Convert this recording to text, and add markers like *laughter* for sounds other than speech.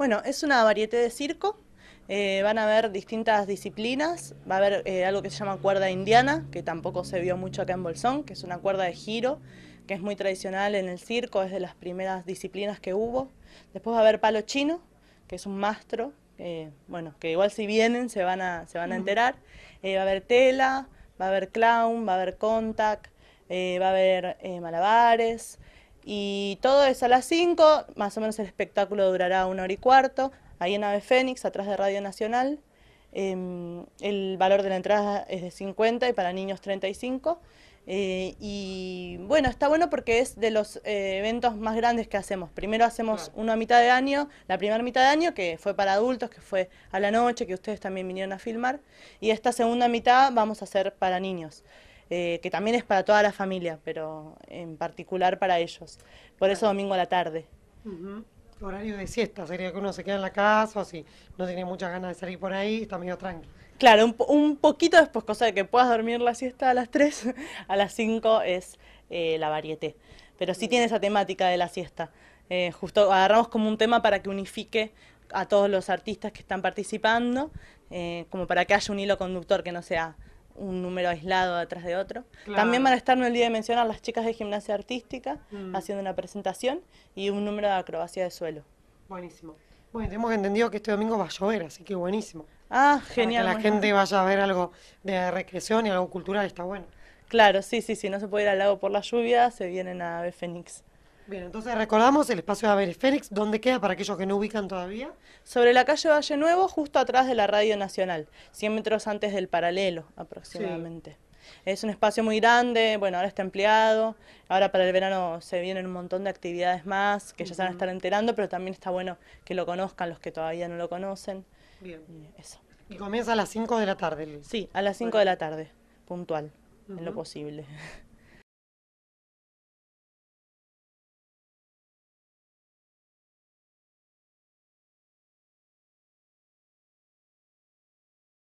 Bueno, es una variedad de circo. Eh, van a haber distintas disciplinas, va a haber eh, algo que se llama cuerda indiana, que tampoco se vio mucho acá en Bolsón, que es una cuerda de giro, que es muy tradicional en el circo, es de las primeras disciplinas que hubo. Después va a haber palo chino, que es un mastro, bueno, que igual si vienen se van a, se van a enterar. Eh, va a haber tela, va a haber clown, va a haber contact, va a haber malabares, y todo es a las 5, más o menos el espectáculo durará una hora y cuarto, ahí en Ave Fénix, atrás de Radio Nacional. Em, el valor de la entrada es de 50 y para niños 35. Eh, y bueno, está bueno porque es de los eh, eventos más grandes que hacemos. Primero hacemos una mitad de año, la primera mitad de año que fue para adultos, que fue a la noche, que ustedes también vinieron a filmar. Y esta segunda mitad vamos a hacer para niños. Eh, que también es para toda la familia, pero en particular para ellos. Por eso domingo a la tarde. Horario de siesta, sería que uno se queda en la casa o si no tiene muchas ganas de salir por ahí, está medio tranquilo. Claro, un, poquito después, cosa de que puedas dormir la siesta a las 3, *laughs* a las 5 es eh, la varieté. Pero sí tiene esa temática de la siesta. Eh, justo agarramos como un tema para que unifique a todos los artistas que están participando, como para que haya un hilo conductor que no sea un número aislado detrás de otro. También van a estar, no día de mencionar, las chicas de gimnasia artística mm. haciendo una presentación y un número de acrobacia de suelo. Buenísimo. Bueno, tenemos entendido que este domingo va a llover, así que buenísimo. Ah, genial. que la gente vaya a ver algo de recreación y algo cultural, está bueno. Claro, sí, sí, sí, no se puede ir al lago por la lluvia, se vienen a ver Fénix. Bien, entonces recordamos el espacio de Avery Fénix, ¿dónde queda para aquellos que no ubican todavía? Sobre la calle Valle Nuevo, justo atrás de la Radio Nacional, 100 metros antes del paralelo aproximadamente. Es un espacio muy grande, bueno, ahora está empleado, ahora para el verano se vienen un montón de actividades más que ya se van a estar enterando, pero también está bueno que lo conozcan los que todavía no lo conocen. Bien. Eso. Y comienza a las 5 de la tarde. Sí, a las 5 de la tarde, puntual, en lo posible.